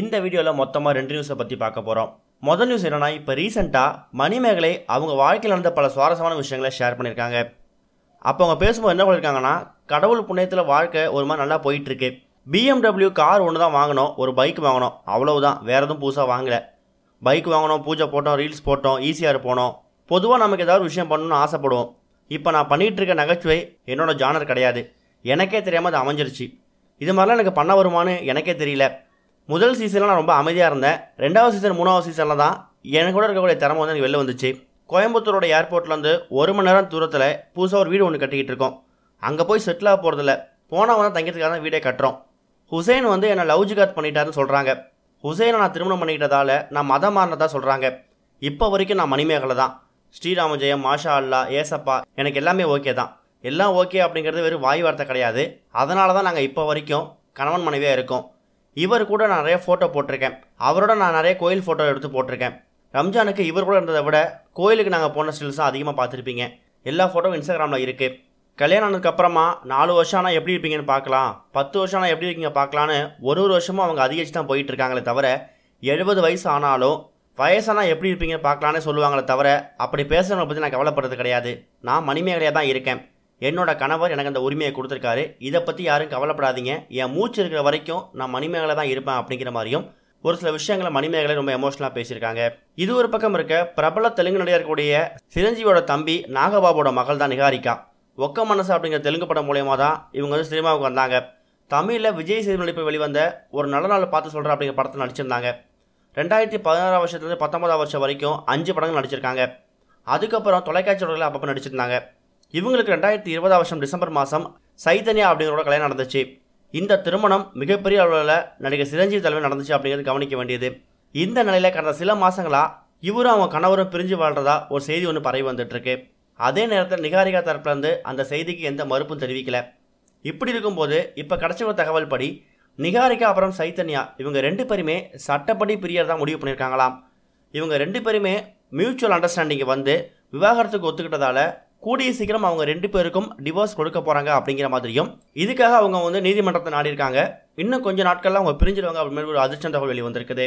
இந்த வீடியோவில் மொத்தமாக ரெண்டு நியூஸை பற்றி பார்க்க போகிறோம் முதல் நியூஸ் என்னென்னா இப்போ ரீசெண்டாக மணிமேகலை அவங்க வாழ்க்கையில் நடந்த பல சுவாரஸ்யமான விஷயங்களை ஷேர் பண்ணியிருக்காங்க அப்போ அவங்க பேசும்போது என்ன பண்ணியிருக்காங்கன்னா கடவுள் புண்ணியத்தில் வாழ்க்கை ஒரு மாதிரி நல்லா போயிட்டுருக்கு பிஎம்டபிள்யூ கார் ஒன்று தான் வாங்கினோம் ஒரு பைக் வாங்கினோம் அவ்வளவுதான் வேறு எதுவும் புதுசாக வாங்கலை பைக் வாங்கினோம் பூஜை போட்டோம் ரீல்ஸ் போட்டோம் ஈஸியாக போனோம் பொதுவாக நமக்கு ஏதாவது விஷயம் பண்ணணும்னு ஆசைப்படுவோம் இப்போ நான் பண்ணிகிட்டு இருக்க நகைச்சுவை என்னோடய ஜானர் கிடையாது எனக்கே தெரியாமல் அது அமைஞ்சிருச்சு இது மாதிரிலாம் எனக்கு பண்ண வருமானு எனக்கே தெரியல முதல் சீசனில் நான் ரொம்ப அமைதியாக இருந்தேன் ரெண்டாவது சீசன் மூணாவது சீசனில் தான் எனக்கு கூட இருக்கக்கூடிய திறமை வந்து எனக்கு வெளில வந்துச்சு கோயம்புத்தூரோட ஏர்போர்ட்லேருந்து ஒரு மணி நேரம் தூரத்தில் புதுசாக ஒரு வீடு ஒன்று கட்டிக்கிட்டு இருக்கோம் அங்கே போய் செட்டில் ஆக போகிறதில்ல போனால் வந்து தங்கிறதுக்காக தான் வீடே கட்டுறோம் ஹுசைன் வந்து என்னை லவ் ஜிகாத் பண்ணிட்டாருன்னு சொல்கிறாங்க ஹுசைனை நான் திருமணம் பண்ணிக்கிட்டதால நான் மதம் மாறினதாக சொல்கிறாங்க இப்போ வரைக்கும் நான் மணிமேகலை தான் ஸ்ரீராம ஜெயம் மாஷா அல்லா ஏசப்பா எனக்கு எல்லாமே ஓகே தான் எல்லாம் ஓகே அப்படிங்கிறது வெறும் வாய் வார்த்தை கிடையாது அதனால தான் நாங்கள் இப்போ வரைக்கும் கணவன் மனைவியாக இருக்கோம் இவர் கூட நான் நிறைய ஃபோட்டோ போட்டிருக்கேன் அவரோட நான் நிறைய கோயில் ஃபோட்டோ எடுத்து போட்டிருக்கேன் ரம்ஜானுக்கு இவர் கூட இருந்ததை விட கோயிலுக்கு நாங்கள் போன ஸ்டில்ஸும் அதிகமாக பார்த்துருப்பீங்க எல்லா ஃபோட்டோவும் இன்ஸ்டாகிராமில் இருக்குது கல்யாணம் ஆனதுக்கப்புறமா நாலு வருஷம் ஆனால் எப்படி இருப்பீங்கன்னு பார்க்கலாம் பத்து வருஷம் ஆனால் எப்படி இருக்கீங்க பார்க்கலான்னு ஒரு ஒரு வருஷமும் அவங்க அதிகரிச்சு தான் போயிட்டு இருக்காங்களே தவிர எழுபது வயசு ஆனாலும் வயசானால் எப்படி இருப்பீங்கன்னு பார்க்கலான்னு சொல்லுவாங்களே தவிர அப்படி பேசுகிறவங்களை பற்றி நான் கவலைப்படுறது கிடையாது நான் மணிமேகலையாக தான் இருக்கேன் என்னோட கணவர் எனக்கு அந்த உரிமையை கொடுத்துருக்காரு இதை பற்றி யாரும் கவலைப்படாதீங்க என் மூச்சு இருக்கிற வரைக்கும் நான் மணிமேகலை தான் இருப்பேன் அப்படிங்கிற மாதிரியும் ஒரு சில விஷயங்களை மணிமேகலை ரொம்ப எமோஷனலாக பேசியிருக்காங்க இது ஒரு பக்கம் இருக்க பிரபல தெலுங்கு நடிகருக்கூடிய சிரஞ்சீவியோட தம்பி நாகபாபோட மகள் தான் நிகாரிகா ஒக்க மனசு அப்படிங்கிற தெலுங்கு படம் மூலயமா தான் இவங்க வந்து சினிமாவுக்கு வந்தாங்க தமிழில் விஜய் சேது நடிப்பு வெளிவந்த ஒரு நல்ல நாள் பார்த்து சொல்கிற அப்படிங்கிற படத்தில் நடிச்சிருந்தாங்க ரெண்டாயிரத்தி பதினாறாம் வருஷத்துலேருந்து பத்தொன்பதாம் வருஷம் வரைக்கும் அஞ்சு படங்கள் நடிச்சிருக்காங்க அதுக்கப்புறம் தொலைக்காட்சி தொடர்கள் அப்பப்போ நடிச்சிருந்தாங்க இவங்களுக்கு ரெண்டாயிரத்தி இருபதாம் வருஷம் டிசம்பர் மாதம் சைதன்யா அப்படிங்கிறோட கல்யாணம் நடந்துச்சு இந்த திருமணம் மிகப்பெரிய அளவில் நடிகர் சிரஞ்சீவி தலைமையில் நடந்துச்சு அப்படிங்கிறது கவனிக்க வேண்டியது இந்த நிலையில் கடந்த சில மாதங்களாக இவரும் அவங்க கணவரும் பிரிஞ்சு வாழ்கிறதா ஒரு செய்தி ஒன்று பரவி வந்துட்டுருக்கு அதே நேரத்தில் நிகாரிகா தரப்புலேருந்து அந்த செய்திக்கு எந்த மறுப்பும் தெரிவிக்கல இப்படி இருக்கும்போது இப்போ கிடச்ச ஒரு தகவல் படி நிகாரிகா அப்புறம் சைத்தன்யா இவங்க ரெண்டு பேருமே சட்டப்படி பிரியறதா முடிவு பண்ணியிருக்காங்களாம் இவங்க ரெண்டு பேருமே மியூச்சுவல் அண்டர்ஸ்டாண்டிங்கை வந்து விவாகரத்துக்கு ஒத்துக்கிட்டதால கூடிய சீக்கிரம் அவங்க ரெண்டு பேருக்கும் டிவோர்ஸ் கொடுக்க போகிறாங்க அப்படிங்கிற மாதிரியும் இதுக்காக அவங்க வந்து நீதிமன்றத்தை நாடியிருக்காங்க இன்னும் கொஞ்சம் நாட்களில் அவங்க பிரிஞ்சிருவாங்க அப்படின்னு ஒரு அதிர்ஷ்டம் தகவல் வெளி வந்திருக்குது